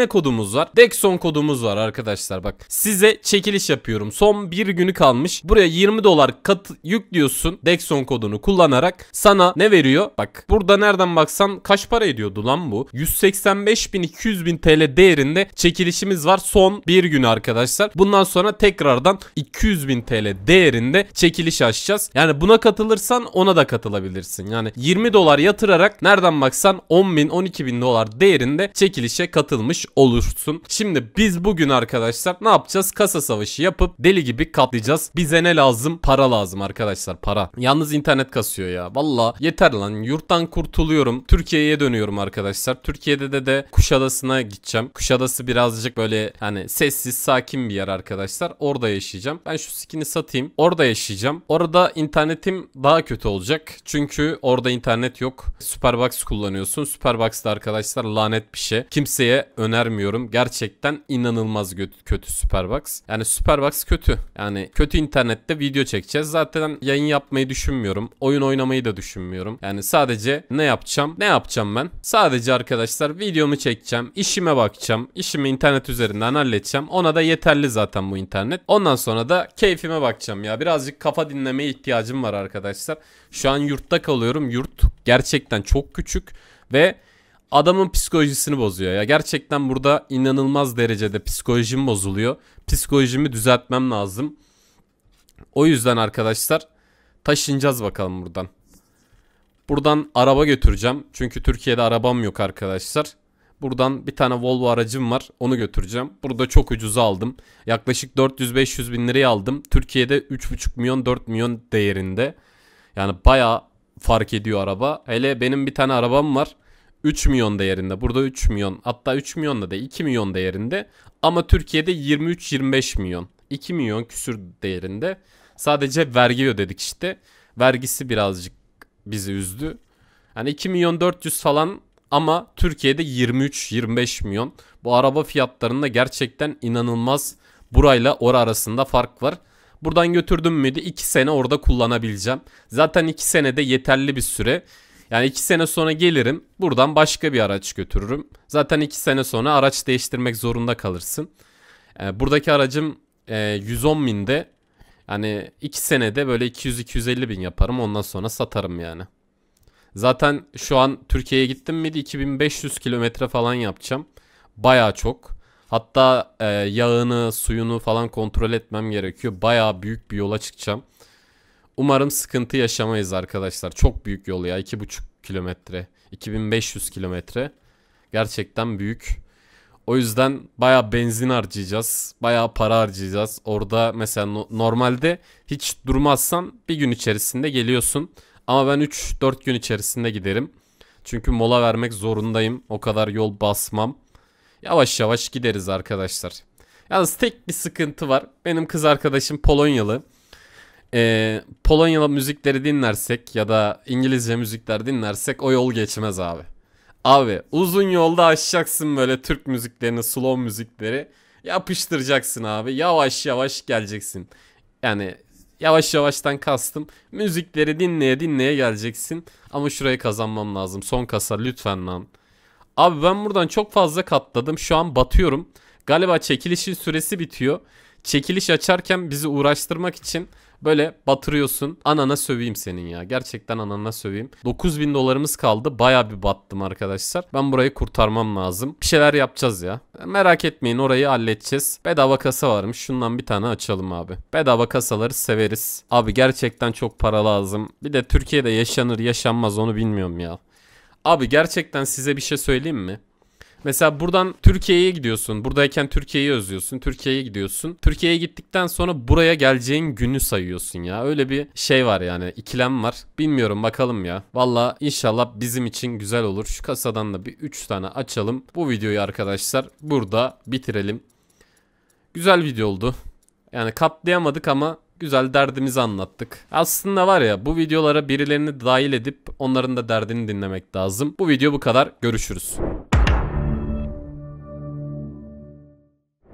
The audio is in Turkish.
ne kodumuz var? Dexon kodumuz var arkadaşlar bak. Size çekiliş yapıyorum. Son bir günü kalmış. Buraya 20 dolar kat yüklüyorsun. Dexon kodunu kullanarak sana ne veriyor? Bak burada nereden baksan kaç para ediyordu lan bu? 185000 bin TL değerinde çekilişimiz var. Son bir günü arkadaşlar. Bundan sonra tekrardan 200.000 TL değerinde çekiliş açacağız. Yani buna katılırsan ona da katılabilirsin. Yani 20 dolar yatırarak nereden baksan 10 bin 12 bin dolar değerinde çekilişe katılmış olursun. Şimdi biz bugün arkadaşlar ne yapacağız? Kasa savaşı yapıp deli gibi katlayacağız. Bize ne lazım? Para lazım arkadaşlar para. Yalnız internet kasıyor ya. Valla yeter lan. Yurttan kurtuluyorum. Türkiye'ye dönüyorum arkadaşlar. Türkiye'de de de Kuşadası'na gideceğim. Kuşadası birazcık böyle hani sessiz sakin bir yer arkadaşlar. Orada yaşayacağım. Ben şu skin'i satayım. Orada yaşayacağım. Orada internetim daha kötü olacak. Çünkü orada internet yok. Superbox kullanıyorsun. Superbox da arkadaşlar lanet bir şey. Kimseye öner önermiyorum. Gerçekten inanılmaz kötü Superbox. Yani Superbox kötü. Yani kötü internette video çekeceğiz. Zaten yayın yapmayı düşünmüyorum. Oyun oynamayı da düşünmüyorum. Yani sadece ne yapacağım? Ne yapacağım ben? Sadece arkadaşlar videomu çekeceğim. işime bakacağım. işimi internet üzerinden halledeceğim. Ona da yeterli zaten bu internet. Ondan sonra da keyfime bakacağım ya. Birazcık kafa dinlemeye ihtiyacım var arkadaşlar. Şu an yurtta kalıyorum. Yurt gerçekten çok küçük ve adamın psikolojisini bozuyor ya. Gerçekten burada inanılmaz derecede psikolojim bozuluyor. Psikolojimi düzeltmem lazım. O yüzden arkadaşlar taşınacağız bakalım buradan. Buradan araba götüreceğim. Çünkü Türkiye'de arabam yok arkadaşlar. Buradan bir tane Volvo aracım var. Onu götüreceğim. Burada çok ucuza aldım. Yaklaşık 400-500 bin liraya aldım. Türkiye'de 3,5 milyon 4 milyon değerinde. Yani baya fark ediyor araba. Hele benim bir tane arabam var. 3 milyon değerinde. Burada 3 milyon. Hatta 3 milyon da değil 2 milyon değerinde. Ama Türkiye'de 23-25 milyon. 2 milyon küsür değerinde. Sadece vergi ödedik işte. Vergisi birazcık bizi üzdü. Hani 2 milyon 400 falan ama Türkiye'de 23-25 milyon. Bu araba fiyatlarında gerçekten inanılmaz burayla ora arasında fark var. Buradan götürdüm müydü 2 sene orada kullanabileceğim. Zaten 2 senede yeterli bir süre. Yani 2 sene sonra gelirim buradan başka bir araç götürürüm. Zaten 2 sene sonra araç değiştirmek zorunda kalırsın. E, buradaki aracım e, 110 binde. Yani 2 senede böyle 200-250 bin yaparım ondan sonra satarım yani. Zaten şu an Türkiye'ye gittim miydi 2500 kilometre falan yapacağım. Baya çok. Hatta e, yağını, suyunu falan kontrol etmem gerekiyor. Baya büyük bir yola çıkacağım. Umarım sıkıntı yaşamayız arkadaşlar. Çok büyük yol ya. 2,5 kilometre. 2500 kilometre. Gerçekten büyük. O yüzden baya benzin harcayacağız. Baya para harcayacağız. Orada mesela no normalde hiç durmazsan bir gün içerisinde geliyorsun. Ama ben 3-4 gün içerisinde giderim. Çünkü mola vermek zorundayım. O kadar yol basmam. Yavaş yavaş gideriz arkadaşlar. Yalnız tek bir sıkıntı var. Benim kız arkadaşım Polonyalı e, Polonyalı müzikleri dinlersek ya da İngilizce müzikler dinlersek o yol geçmez abi. Abi uzun yolda aşacaksın böyle Türk müziklerini, slow müzikleri. Yapıştıracaksın abi. Yavaş yavaş geleceksin. Yani yavaş yavaştan kastım. Müzikleri dinleye dinleye geleceksin. Ama şurayı kazanmam lazım. Son kasa lütfen lan. Abi ben buradan çok fazla katladım. Şu an batıyorum. Galiba çekilişin süresi bitiyor. Çekiliş açarken bizi uğraştırmak için Böyle batırıyorsun. Anana söveyim senin ya. Gerçekten anana söveyim. 9000 dolarımız kaldı. Baya bir battım arkadaşlar. Ben burayı kurtarmam lazım. Bir şeyler yapacağız ya. Merak etmeyin orayı halledeceğiz. Bedava kasa varmış. Şundan bir tane açalım abi. Bedava kasaları severiz. Abi gerçekten çok para lazım. Bir de Türkiye'de yaşanır yaşanmaz onu bilmiyorum ya. Abi gerçekten size bir şey söyleyeyim mi? Mesela buradan Türkiye'ye gidiyorsun. Buradayken Türkiye'yi özlüyorsun. Türkiye'ye gidiyorsun. Türkiye'ye gittikten sonra buraya geleceğin günü sayıyorsun ya. Öyle bir şey var yani. ikilem var. Bilmiyorum bakalım ya. Valla inşallah bizim için güzel olur. Şu kasadan da bir 3 tane açalım. Bu videoyu arkadaşlar burada bitirelim. Güzel video oldu. Yani katlayamadık ama güzel derdimizi anlattık. Aslında var ya bu videolara birilerini dahil edip onların da derdini dinlemek lazım. Bu video bu kadar. Görüşürüz.